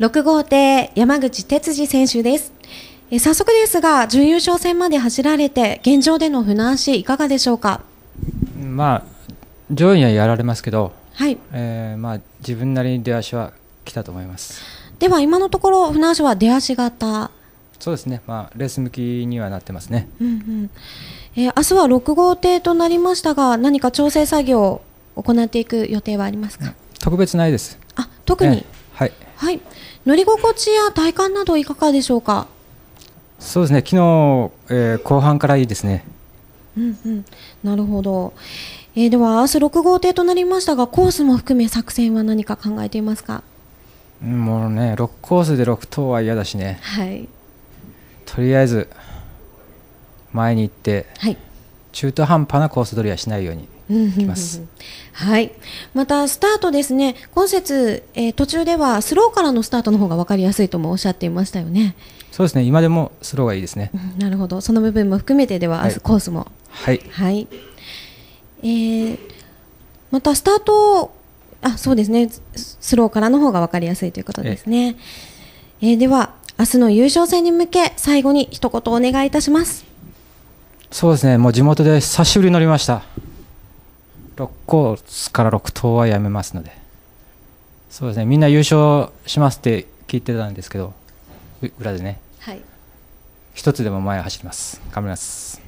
6号艇山口哲司選手ですえ早速ですが準優勝戦まで走られて現状での船足いかがでしょうかまあ上位にはやられますけど、はいえーまあ、自分なりに出足は来たと思いますでは今のところ船足は出足型そうですね、まあ、レース向きにはなってますね、うんうんえー、明日は6号艇となりましたが何か調整作業を行っていく予定はありますか、特別ないですあ特に、えーはい、はい、乗り心地や体感などいかがでしょうかそうですね昨日、えー、後半からいいですねうんうんなるほど、えー、では明日6号艇となりましたがコースも含め作戦は何か考えていますかもうね6コースで6等は嫌だしねはいとりあえず前に行って、はい、中途半端なコース取りはしないようにきます。はい。またスタートですね。今節、えー、途中ではスローからのスタートの方が分かりやすいともおっしゃっていましたよね。そうですね。今でもスローがいいですね。なるほど。その部分も含めてでは、はい、コースも。はい。はい。えー、またスタートあそうですね。スローからの方が分かりやすいということですね。えー、えー、では明日の優勝戦に向け最後に一言お願いいたします。そうですね、もう地元で久しぶりに乗りました。6コースから6等はやめますので、そうですね、みんな優勝しますって聞いてたんですけど、裏でね、はい、つでも前走ります、頑張ります。